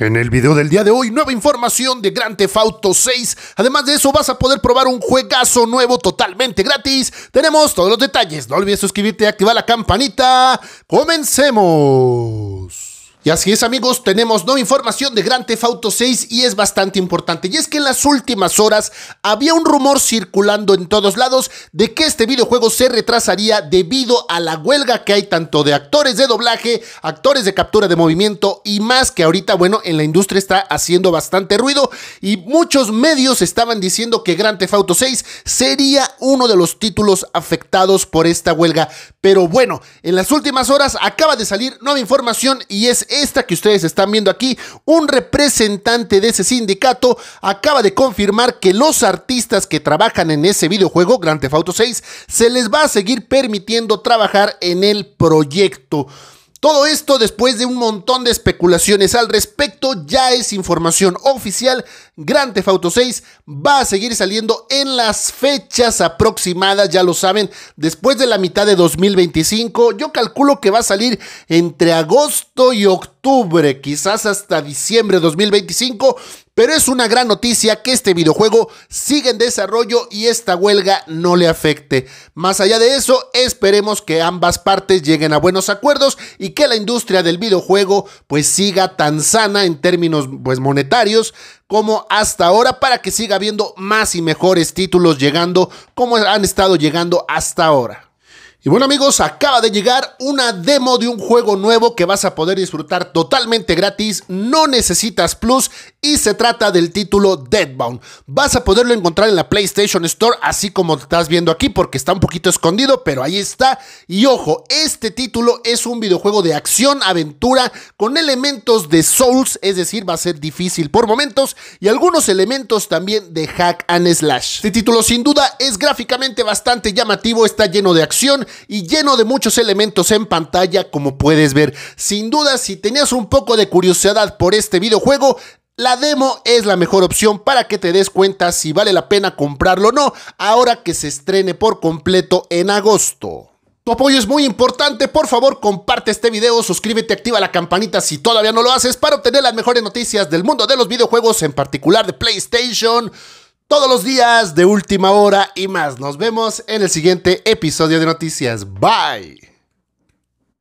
En el video del día de hoy, nueva información de Grand Theft Auto 6. Además de eso, vas a poder probar un juegazo nuevo totalmente gratis. Tenemos todos los detalles. No olvides suscribirte y activar la campanita. ¡Comencemos! Y así es amigos, tenemos nueva información de Grand Theft Auto 6 y es bastante importante. Y es que en las últimas horas había un rumor circulando en todos lados de que este videojuego se retrasaría debido a la huelga que hay tanto de actores de doblaje, actores de captura de movimiento y más que ahorita, bueno, en la industria está haciendo bastante ruido y muchos medios estaban diciendo que Grand Theft Auto 6 sería uno de los títulos afectados por esta huelga. Pero bueno, en las últimas horas acaba de salir nueva información y es esta que ustedes están viendo aquí, un representante de ese sindicato acaba de confirmar que los artistas que trabajan en ese videojuego, Grand Theft Auto 6, se les va a seguir permitiendo trabajar en el proyecto. Todo esto después de un montón de especulaciones al respecto, ya es información oficial, Grand Theft 6 va a seguir saliendo en las fechas aproximadas, ya lo saben, después de la mitad de 2025, yo calculo que va a salir entre agosto y octubre octubre, quizás hasta diciembre de 2025, pero es una gran noticia que este videojuego sigue en desarrollo y esta huelga no le afecte. Más allá de eso, esperemos que ambas partes lleguen a buenos acuerdos y que la industria del videojuego pues siga tan sana en términos pues monetarios como hasta ahora para que siga habiendo más y mejores títulos llegando como han estado llegando hasta ahora. Y bueno amigos, acaba de llegar una demo de un juego nuevo que vas a poder disfrutar totalmente gratis, no necesitas plus y se trata del título Deadbound. Vas a poderlo encontrar en la PlayStation Store, así como estás viendo aquí porque está un poquito escondido, pero ahí está. Y ojo, este título es un videojuego de acción, aventura, con elementos de Souls, es decir, va a ser difícil por momentos y algunos elementos también de hack and slash. Este título sin duda es gráficamente bastante llamativo, está lleno de acción, y lleno de muchos elementos en pantalla como puedes ver. Sin duda, si tenías un poco de curiosidad por este videojuego, la demo es la mejor opción para que te des cuenta si vale la pena comprarlo o no ahora que se estrene por completo en agosto. Tu apoyo es muy importante, por favor comparte este video, suscríbete, activa la campanita si todavía no lo haces para obtener las mejores noticias del mundo de los videojuegos, en particular de PlayStation, todos los días de última hora y más. Nos vemos en el siguiente episodio de Noticias. Bye.